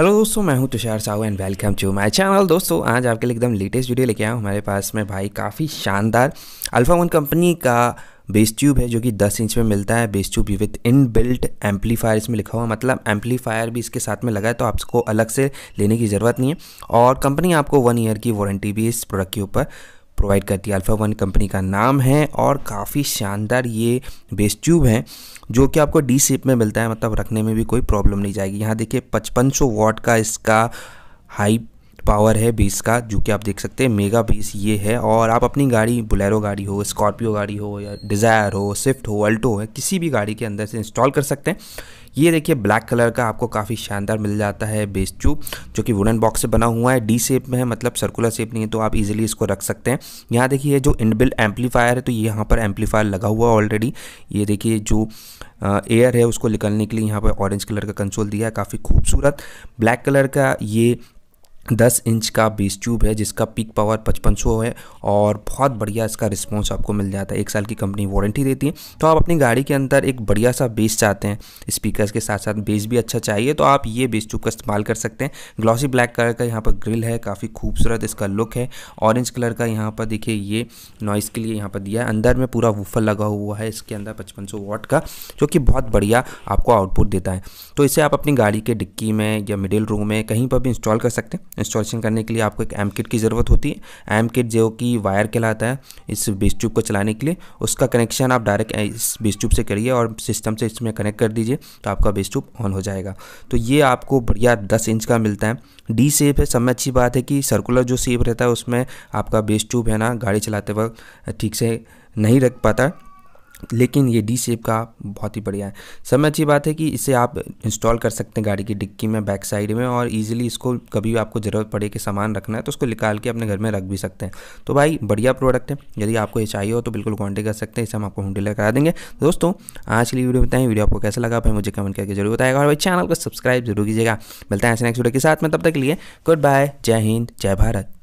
hello दोस्तों मैं हूं Tushar Sahu and welcome to my channel दोस्तों आज आपके लिए एकदम लेटेस्ट वीडियो लेके आया हूं हमारे पास में भाई काफ़ी शानदार अल्फा वन कंपनी का बेस ट्यूब है जो कि 10 इंच में मिलता है bass tube with in built amplifier इसमें लिखा हुआ मतलब एम्पलीफायर भी इसके साथ में लगा है तो आपको अलग से लेने की ज़रूरत नहीं है और कंपनी आपको वन ईयर की वारंटी भी इस प्रोडक्ट के ऊपर प्रोवाइड करती है अल्फ़ा वन कंपनी का नाम है और काफ़ी शानदार ये बेस ट्यूब है जो कि आपको डी सेप में मिलता है मतलब रखने में भी कोई प्रॉब्लम नहीं जाएगी यहाँ देखिए पचपन सौ वॉट का इसका हाई पावर है बीस का जो कि आप देख सकते हैं मेगा बीस ये है और आप अपनी गाड़ी बुलेरो गाड़ी हो स्कॉर्पियो गाड़ी हो या डिज़ायर हो स्विफ्ट हो अल्टो हो किसी भी गाड़ी के अंदर से इंस्टॉल कर सकते हैं ये देखिए ब्लैक कलर का आपको काफ़ी शानदार मिल जाता है बेस चू जो कि वुडन बॉक्स से बना हुआ है डी सेप में है मतलब सर्कुलर शेप नहीं है तो आप इजीली इसको रख सकते हैं यहाँ देखिए जो इनबिल्ट एम्पलीफायर है तो ये यहाँ पर एम्पलीफायर लगा हुआ है ऑलरेडी ये देखिए जो एयर है उसको निकलने के लिए यहाँ पर ऑरेंज कलर का कंसोल दिया है काफ़ी खूबसूरत ब्लैक कलर का ये दस इंच का बेस ट्यूब है जिसका पिक पावर पचपन सौ है और बहुत बढ़िया इसका रिस्पॉन्स आपको मिल जाता है एक साल की कंपनी वारंटी देती है तो आप अपनी गाड़ी के अंदर एक बढ़िया सा बेस चाहते हैं स्पीकर्स के साथ साथ बेस भी अच्छा चाहिए तो आप ये बेस ट्यूब का इस्तेमाल कर सकते हैं ग्लॉसी ब्लैक कलर का यहाँ पर ग्रिल है काफ़ी खूबसूरत इसका लुक है ऑरेंज कलर का यहाँ पर देखिए ये नॉइस के लिए यहाँ पर दिया है अंदर में पूरा वूफर लगा हुआ है इसके अंदर पचपन सौ वाट का जो कि बहुत बढ़िया आपको आउटपुट देता है तो इसे आप अपनी गाड़ी के डिक्की में या मिडिल रूम में कहीं पर भी इंस्टॉल कर सकते हैं इंस्टॉलेशन करने के लिए आपको एक एम किट की ज़रूरत होती है एम किट जो कि वायर कहलाता है इस बेस ट्यूब को चलाने के लिए उसका कनेक्शन आप डायरेक्ट इस बेस ट्यूब से करिए और सिस्टम से इसमें कनेक्ट कर दीजिए तो आपका बेस ट्यूब ऑन हो जाएगा तो ये आपको बढ़िया दस इंच का मिलता है डी सेप है सब में अच्छी बात है कि सर्कुलर जो सेप रहता है उसमें आपका बेस ट्यूब है ना गाड़ी चलाते वक्त ठीक से नहीं रख पाता लेकिन ये डी शेप का बहुत ही बढ़िया है सब में अच्छी बात है कि इसे आप इंस्टॉल कर सकते हैं गाड़ी की डिक्की में बैक साइड में और इजीली इसको कभी भी आपको ज़रूरत पड़े कि सामान रखना है तो उसको निकाल के अपने घर में रख भी सकते हैं तो भाई बढ़िया प्रोडक्ट है यदि आपको ये चाहिए हो तो बिल्कुल कॉन्टेक्ट कर सकते हैं इसे हम आपको होम डिलीवर करा देंगे तो दोस्तों आज के लिए वीडियो बताएं वीडियो आपको कैसा लगा भाई मुझे कमेंट करके जरूर बताएगा और भाई चैनल को सब्सक्राइब जरूर कीजिएगा मिलता हैं ऐसे नेक्स्ट वीडियो के साथ में तब तक के लिए गुड बाय जय हिंद जय भारत